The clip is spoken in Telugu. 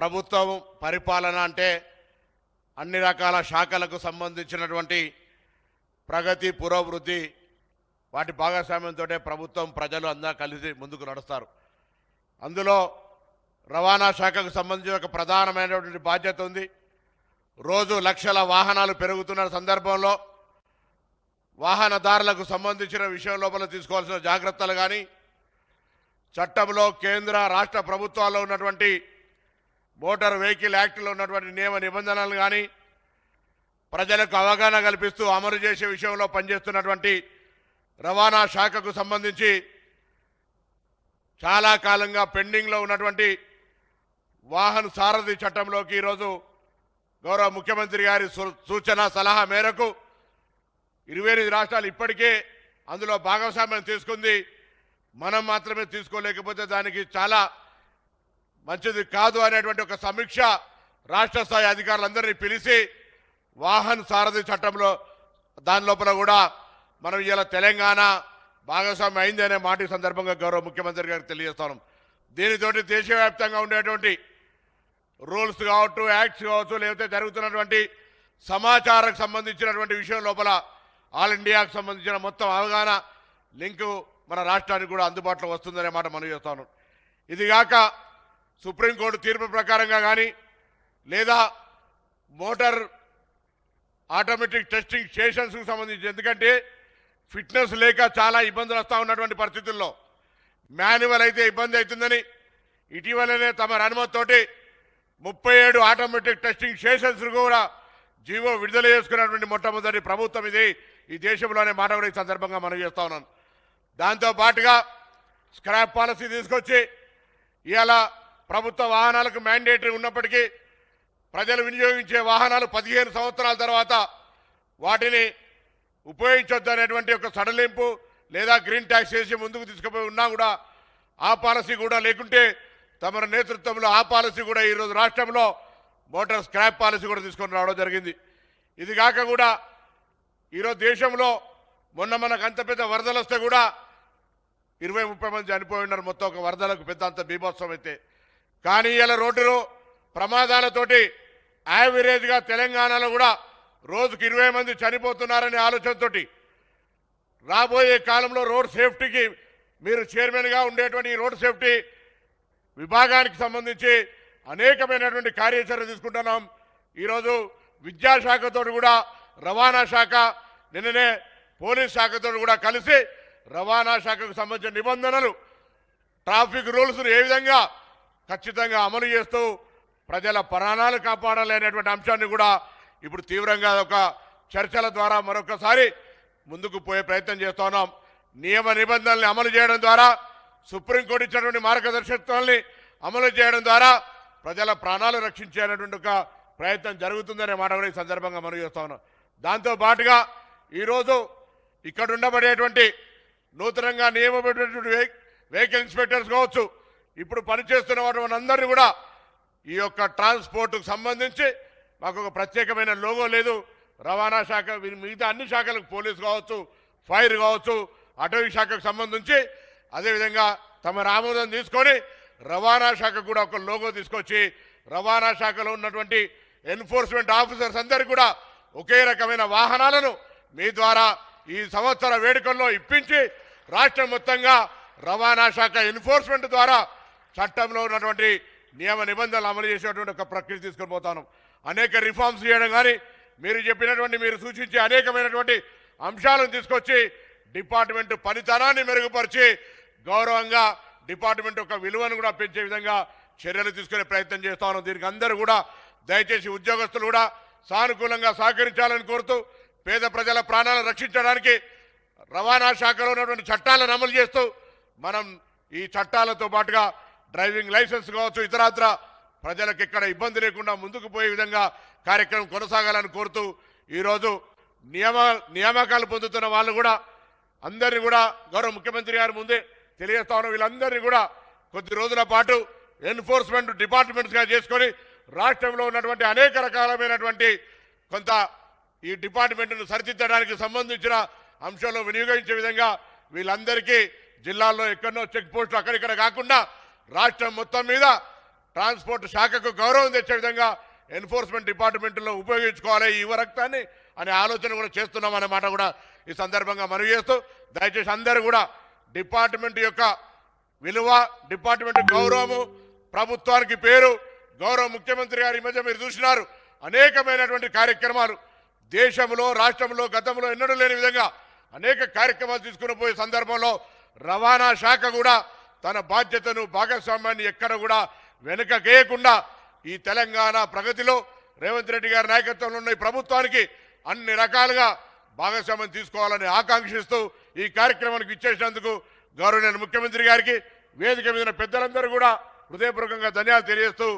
ప్రభుత్వం పరిపాలన అంటే అన్ని రకాల శాఖలకు సంబంధించినటువంటి ప్రగతి పురోభివృద్ధి వాటి భాగస్వామ్యంతో ప్రభుత్వం ప్రజలు అందరూ కలిసి ముందుకు నడుస్తారు అందులో రవాణా శాఖకు సంబంధించి ఒక ప్రధానమైనటువంటి బాధ్యత ఉంది రోజు లక్షల వాహనాలు పెరుగుతున్న సందర్భంలో వాహనదారులకు సంబంధించిన విషయం లోపల తీసుకోవాల్సిన జాగ్రత్తలు కానీ చట్టంలో కేంద్ర రాష్ట్ర ప్రభుత్వాల్లో ఉన్నటువంటి మోటార్ వెహికల్ యాక్ట్లో ఉన్నటువంటి నియమ నిబంధనలు కానీ ప్రజలకు అవగాహన కల్పిస్తూ అమలు చేసే విషయంలో పనిచేస్తున్నటువంటి రవాణా శాఖకు సంబంధించి చాలా కాలంగా పెండింగ్లో ఉన్నటువంటి వాహన సారథి చట్టంలోకి ఈరోజు గౌరవ ముఖ్యమంత్రి గారి సూచన సలహా మేరకు ఇరవై ఎనిమిది రాష్ట్రాలు ఇప్పటికే అందులో భాగస్వామ్యం తీసుకుంది మనం మాత్రమే తీసుకోలేకపోతే దానికి చాలా మంచిది కాదు అనేటువంటి ఒక సమీక్ష రాష్ట్ర స్థాయి అధికారులందరినీ పిలిచి వాహన సారథి చట్టంలో దాని లోపల కూడా మనం ఇలా తెలంగాణ భాగస్వామ్యం అయింది అనే మాట సందర్భంగా గౌరవ ముఖ్యమంత్రి గారికి తెలియజేస్తాను దీనితోటి దేశవ్యాప్తంగా ఉండేటువంటి రూల్స్ కావచ్చు యాక్ట్స్ కావచ్చు లేకపోతే జరుగుతున్నటువంటి సమాచారకు సంబంధించినటువంటి విషయం లోపల ఆల్ ఇండియాకు సంబంధించిన మొత్తం అవగాహన లింకు మన రాష్ట్రానికి కూడా అందుబాటులో వస్తుందనే మాట మనం చేస్తాను ఇదిగాక సుప్రీంకోర్టు తీర్పు ప్రకారంగా కానీ లేదా మోటార్ ఆటోమేటిక్ టెస్టింగ్ స్టేషన్స్కు సంబంధించి ఎందుకంటే ఫిట్నెస్ లేక చాలా ఇబ్బందులు వస్తూ ఉన్నటువంటి పరిస్థితుల్లో మాన్యువల్ అయితే ఇబ్బంది అవుతుందని ఇటీవలనే తమ అనుమతితోటి ముప్పై ఏడు ఆటోమేటిక్ టెస్టింగ్ స్టేషన్స్ కూడా జీవో విడుదల చేసుకున్నటువంటి మొట్టమొదటి ప్రభుత్వం ఇది ఈ దేశంలోనే మానవ సందర్భంగా మనం చేస్తూ ఉన్నాను దాంతోపాటుగా స్క్రాప్ పాలసీ తీసుకొచ్చి ఇలా ప్రభుత్వ వాహనాలకు మ్యాండేటరీ ఉన్నప్పటికీ ప్రజలు వినియోగించే వాహనాలు పదిహేను సంవత్సరాల తర్వాత వాటిని ఉపయోగించొద్దు అనేటువంటి ఒక సడలింపు లేదా గ్రీన్ ట్యాక్స్ చేసి ముందుకు తీసుకుపోయి ఉన్నా కూడా ఆ పాలసీ కూడా లేకుంటే తమ నేతృత్వంలో ఆ పాలసీ కూడా ఈరోజు రాష్ట్రంలో మోటార్ స్క్రాప్ పాలసీ కూడా తీసుకొని రావడం జరిగింది ఇది కాక కూడా ఈరోజు దేశంలో మొన్న మనకు అంత పెద్ద వరదలు వస్తే కూడా ఇరవై ముప్పై మంది చనిపోయి ఉన్నారు మొత్తం ఒక వరదలకు పెద్ద అంత బీభత్సం అయితే కానీ ఇలా రోడ్డులో ప్రమాదాలతోటి యావరేజ్గా తెలంగాణలో కూడా రోజుకి ఇరవై మంది చనిపోతున్నారనే ఆలోచనతో రాబోయే కాలంలో రోడ్ సేఫ్టీకి మీరు చైర్మన్గా ఉండేటువంటి రోడ్ సేఫ్టీ విభాగానికి సంబంధించి అనేకమైనటువంటి కార్యాచరణ తీసుకుంటున్నాం ఈరోజు విద్యాశాఖతో కూడా రవాణా శాఖ నిన్ననే పోలీస్ శాఖతో కూడా కలిసి రవాణా శాఖకు సంబంధించిన నిబంధనలు ట్రాఫిక్ రూల్స్ను ఏ విధంగా ఖచ్చితంగా అమలు చేస్తూ ప్రజల ప్రాణాలు కాపాడాలనేటువంటి అంశాన్ని కూడా ఇప్పుడు తీవ్రంగా ఒక చర్చల ద్వారా మరొకసారి ముందుకు పోయే ప్రయత్నం చేస్తూ ఉన్నాం నియమ నిబంధనల్ని అమలు చేయడం ద్వారా సుప్రీంకోర్టు ఇచ్చినటువంటి మార్గదర్శకత్వాల్ని అమలు చేయడం ద్వారా ప్రజల ప్రాణాలు రక్షించేటటువంటి ఒక ప్రయత్నం జరుగుతుందనే మాట కూడా ఈ సందర్భంగా మనం చేస్తూ ఉన్నాం దాంతో పాటుగా ఈరోజు ఇక్కడ ఉండబడేటువంటి నూతనంగా నియమమైనటువంటి వెహికల్ ఇన్స్పెక్టర్స్ కావచ్చు ఇప్పుడు పనిచేస్తున్న మనందరినీ కూడా ఈ యొక్క ట్రాన్స్పోర్ట్కు సంబంధించి మాకు ఒక ప్రత్యేకమైన లోగో లేదు రవాణా శాఖ మిగతా అన్ని శాఖలకు పోలీసు కావచ్చు ఫైర్ కావచ్చు అటవీ శాఖకు సంబంధించి అదేవిధంగా తమ ఆమోదం తీసుకొని రవాణా శాఖ కూడా ఒక లోగో తీసుకొచ్చి రవాణా శాఖలో ఉన్నటువంటి ఎన్ఫోర్స్మెంట్ ఆఫీసర్స్ అందరికీ కూడా ఒకే రకమైన వాహనాలను మీ ద్వారా ఈ సంవత్సర వేడుకల్లో ఇప్పించి రాష్ట్రం మొత్తంగా రవాణా శాఖ ఎన్ఫోర్స్మెంట్ ద్వారా చట్టంలో ఉన్నటువంటి నియమ నిబంధనలు అమలు చేసేటువంటి ఒక ప్రక్రియ తీసుకొని పోతాను అనేక రిఫార్మ్స్ చేయడం కానీ మీరు చెప్పినటువంటి మీరు సూచించే అనేకమైనటువంటి అంశాలను తీసుకొచ్చి డిపార్ట్మెంట్ పనితనాన్ని మెరుగుపరిచి గౌరవంగా డిపార్ట్మెంట్ యొక్క విలువను కూడా పెంచే విధంగా చర్యలు తీసుకునే ప్రయత్నం చేస్తాను దీనికి అందరూ కూడా దయచేసి ఉద్యోగస్తులు కూడా సానుకూలంగా సహకరించాలని కోరుతూ పేద ప్రజల ప్రాణాలను రక్షించడానికి రవాణా శాఖలో ఉన్నటువంటి చట్టాలను అమలు చేస్తూ మనం ఈ చట్టాలతో పాటుగా డ్రైవింగ్ లైసెన్స్ కావచ్చు ఇతరత్ర ప్రజలకు ఎక్కడ ఇబ్బంది లేకుండా ముందుకు పోయే విధంగా కార్యక్రమం కొనసాగాలని కోరుతూ ఈరోజు నియమ నియామకాలు పొందుతున్న వాళ్ళు కూడా అందరినీ కూడా గౌరవ ముఖ్యమంత్రి గారి ముందే తెలియజేస్తా ఉన్నాం వీళ్ళందరినీ కూడా కొద్ది రోజుల పాటు ఎన్ఫోర్స్మెంట్ డిపార్ట్మెంట్స్గా చేసుకొని రాష్ట్రంలో ఉన్నటువంటి అనేక రకాలమైనటువంటి కొంత ఈ డిపార్ట్మెంట్ను సరిదిద్దడానికి సంబంధించిన అంశంలో వినియోగించే విధంగా వీళ్ళందరికీ జిల్లాల్లో ఎక్కడో చెక్ పోస్టులు అక్కడిక్కడ కాకుండా రాష్ట్రం మొత్తం మీద ట్రాన్స్పోర్ట్ శాఖకు గౌరవం తెచ్చే విధంగా ఎన్ఫోర్స్మెంట్ డిపార్ట్మెంట్లో ఉపయోగించుకోవాలి ఈ రక్తాన్ని అనే ఆలోచన కూడా చేస్తున్నాం అన్నమాట కూడా ఈ సందర్భంగా మనవి చేస్తూ దయచేసి అందరూ కూడా డిపార్ట్మెంట్ యొక్క విలువ డిపార్ట్మెంట్ గౌరవము ప్రభుత్వానికి పేరు గౌరవ ముఖ్యమంత్రి గారి మధ్య మీరు చూసినారు అనేకమైనటువంటి కార్యక్రమాలు దేశంలో రాష్ట్రంలో గతంలో ఎన్నడూ లేని విధంగా అనేక కార్యక్రమాలు తీసుకుని పోయే సందర్భంలో రవాణా శాఖ కూడా తన బాధ్యతను భాగస్వామ్యాన్ని ఎక్కడ కూడా వెనుక గేయకుండా ఈ తెలంగాణ ప్రగతిలో రేవంత్ రెడ్డి గారి నాయకత్వంలో ఉన్న ఈ ప్రభుత్వానికి అన్ని రకాలుగా భాగస్వామ్యం తీసుకోవాలని ఆకాంక్షిస్తూ ఈ కార్యక్రమానికి ఇచ్చేసినందుకు గౌరవనీయ ముఖ్యమంత్రి గారికి వేదిక మీద పెద్దలందరూ కూడా హృదయపూర్వకంగా ధన్యవాదాలు తెలియజేస్తూ